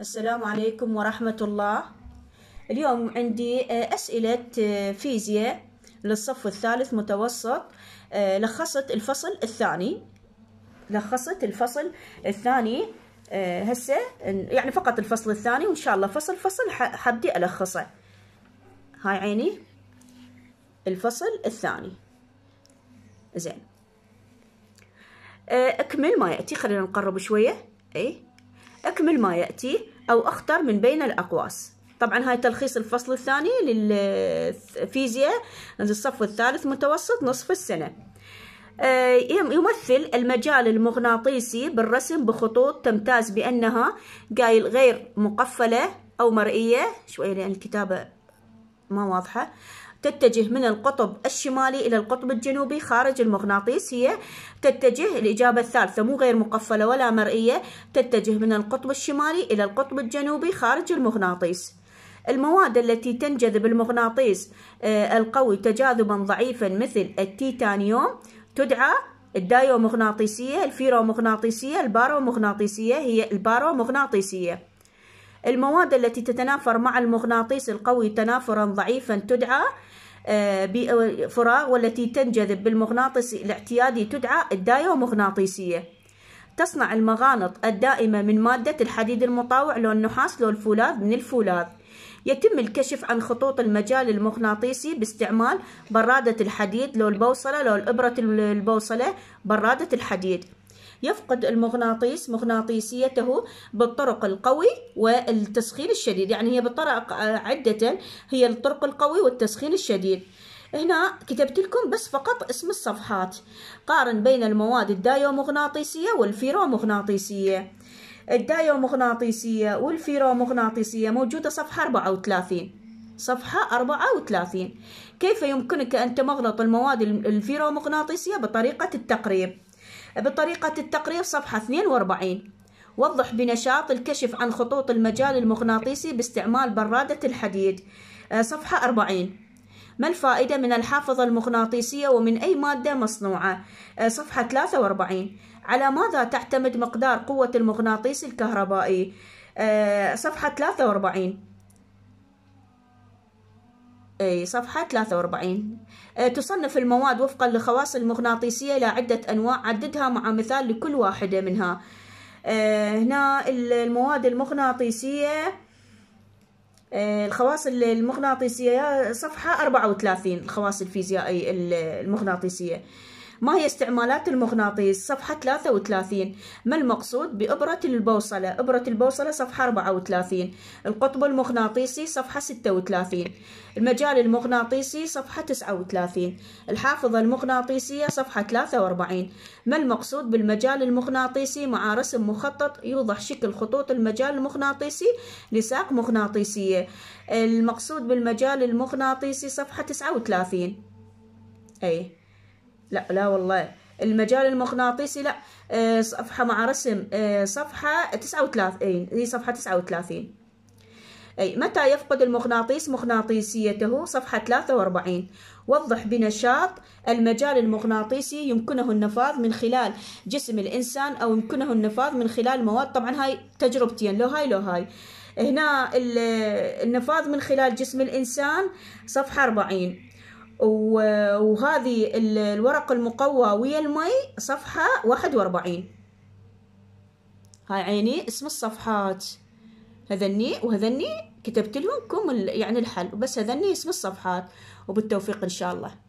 السلام عليكم ورحمة الله اليوم عندي آه، أسئلة آه، فيزياء للصف الثالث متوسط آه، لخصت الفصل الثاني لخصت الفصل الثاني هسه يعني فقط الفصل الثاني وإن شاء الله فصل فصل حبدي ألخصه هاي عيني الفصل الثاني زين أكمل ما يأتي خلينا نقرب شوية أي أكمل ما يأتي أو أخطر من بين الأقواس طبعا هاي تلخيص الفصل الثاني للفيزياء الصف الثالث متوسط نصف السنة آه، يمثل المجال المغناطيسي بالرسم بخطوط تمتاز بأنها قايل غير مقفلة أو مرئية شوية لأن الكتابة ما واضحة تتجه من القطب الشمالي إلى القطب الجنوبي خارج المغناطيس هي تتجه الإجابة الثالثة مو غير مقفلة ولا مرئية تتجه من القطب الشمالي إلى القطب الجنوبي خارج المغناطيس المواد التي تنجذب المغناطيس آه، القوي تجاذبا ضعيفا مثل التيتانيوم تدعى الدايومغناطيسية الفيرومغناطيسية البارومغناطيسية هي البارومغناطيسية المواد التي تتنافر مع المغناطيس القوي تنافرا ضعيفا تدعى آه، فراغ والتي تنجذب بالمغناطيس الاعتيادي تدعى الدايومغناطيسية مغناطيسية تصنع المغانط الدائمة من مادة الحديد المطاوع لو النحاس لو الفولاذ من الفولاذ يتم الكشف عن خطوط المجال المغناطيسي باستعمال برادة الحديد لو البوصلة لو الإبرة البوصلة برادة الحديد يفقد المغناطيس مغناطيسيته بالطرق القوي والتسخين الشديد يعني هي بالطرق آه، عدة هي الطرق القوي والتسخين الشديد هنا كتبت لكم بس فقط اسم الصفحات قارن بين المواد الدايومغناطيسية والفيرومغناطيسية الدايومغناطيسية والفيرومغناطيسية موجودة صفحة 34 صفحة 34 كيف يمكنك أن تمغلط المواد الفيرومغناطيسية بطريقة التقريب بطريقة التقرير صفحة 42 وضح بنشاط الكشف عن خطوط المجال المغناطيسي باستعمال برادة الحديد آه، صفحة 40 ما الفائدة من الحافظة المغناطيسية ومن أي مادة مصنوعة؟ آه، صفحة 43 على ماذا تعتمد مقدار قوة المغناطيس الكهربائي؟ آه، صفحة 43 اي صفحة 43 إيه، تصنف المواد وفقا لخواص المغناطيسية إلى عدة أنواع عددها مع مثال لكل واحدة منها إيه، هنا المواد المغناطيسية إيه، الخواص المغناطيسية صفحة 34 الخواص الفيزيائية المغناطيسية ما هي استعمالات المغناطيس صفحة 33 ما المقصود بإبرة البوصلة إبرة البوصلة صفحة 34 القطب المغناطيسي صفحة 36 المجال المغناطيسي صفحة 39 الحافظة المغناطيسية صفحة 43 ما المقصود بالمجال المغناطيسي مع رسم مخطط يوضح شكل خطوط المجال المغناطيسي لساق مغناطيسية المقصود بالمجال المغناطيسي صفحة 39 أي لا لا والله المجال المغناطيسي لا آه، صفحة مع رسم آه، صفحة تسعة وثلاثين هي صفحة تسعة وثلاثين أي متى يفقد المغناطيس مغناطيسيته صفحة 43 وضح بنشاط المجال المغناطيسي يمكنه النفاذ من خلال جسم الإنسان أو يمكنه النفاذ من خلال مواد طبعا هاي تجربتين لو هاي لو هاي هنا النفاذ من خلال جسم الإنسان صفحة 40 وهذه الورق المقوى ويا المي صفحة واحد واربعين هاي عيني اسم الصفحات هذني وهذني كتبت لهم كم يعني الحل بس هذني اسم الصفحات وبالتوفيق إن شاء الله